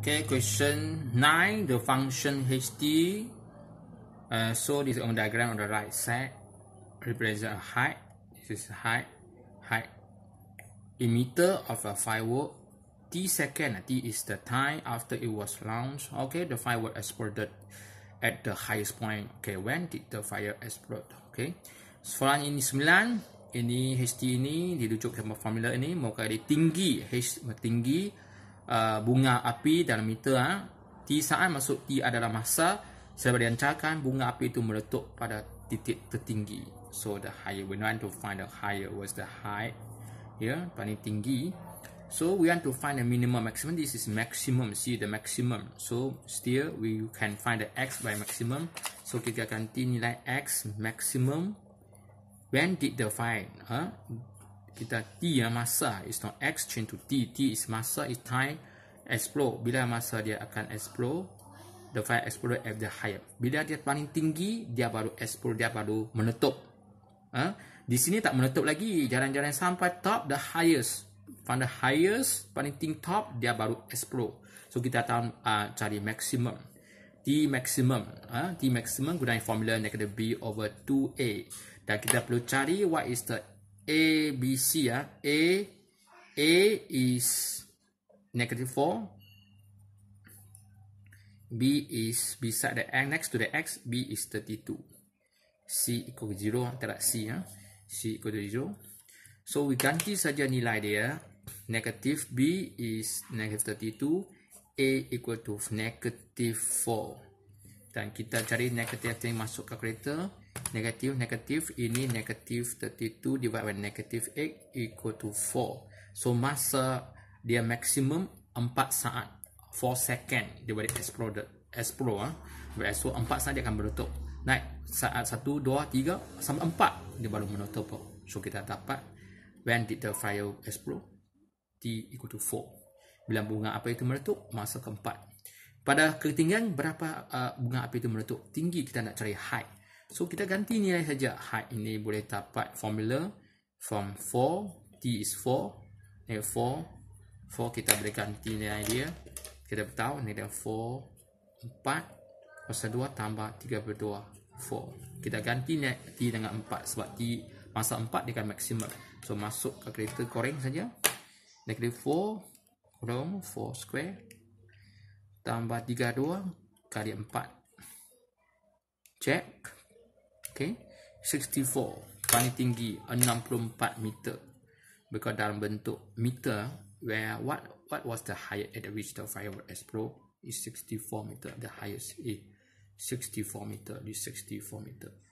Okay, question nine. the function HD. Uh, so this on the diagram on the right side represent a height. This is height, height emitter of a firework. T second, T is the time after it was launched. Okay, the firework exploded at the highest point. Okay, when did the fire explode? Okay, soalan ini sembilan. Ini h t ini dirujuk sama formula ini. Maka dia tinggi, H tinggi. Uh, bunga api dalam meter ha? T saat masuk T adalah masa Selepas diancarkan bunga api itu meletup pada titik tertinggi So the higher we want to find the higher was the high Ya yeah, paling tinggi So we want to find the minimum maximum This is maximum see the maximum So still we can find the X by maximum So kita ganti nilai X maximum When did the find huh? Ha? kita t ya masa is not x change to t t is masa is time explore bila masa dia akan explore the fire explore at the higher bila dia paling tinggi dia baru explore dia baru menutup ha? di sini tak menutup lagi jalan-jalan sampai top the highest from the highest paling tinggi top dia baru explore so kita tahu uh, cari maximum t maximum ha? t maximum gunakan formula negative b over 2a dan kita perlu cari what is the A, B, C ya. A, A is negative 4. B is beside the X, next to the X, B is 32. C equal to 0, tak C ya. C equal to 0. So, we ganti saja nilai dia. Negative B is negative 32. A equal to negative 4. Dan kita cari negative yang masuk ke kereta negative negative ini negative 32 divided by negative 8 equal to 4 so masa dia maksimum 4 saat 4 second dia boleh explode explode ah ha? so 4 saat dia akan menutup. naik saat 1 2 3 sampai 4 dia baru menutup. so kita dapat when did the fire explode t equal to 4 bila bunga apa itu meletup masa keempat pada ketinggian berapa uh, bunga api itu meletup tinggi kita nak cari high. So kita ganti nilai saja. Height ini boleh dapat formula from 4, t is 4, eh 4, 4 kita boleh ganti nilai dia. Kita tahu ni dia 4, 4, kuasa 2 tambah 32, 4. Kita ganti nilai t dengan 4 sebab t masa 4 dia akan maksimal. So masuk ke kereta koreng saja. Negatif 4, kurang 4 square, tambah 32, kali 4. Check okay? 64 paling tinggi 64 meter because dalam bentuk meter where what what was the highest at which the firework explode is 64 meter the highest eh 64 meter di 64 meter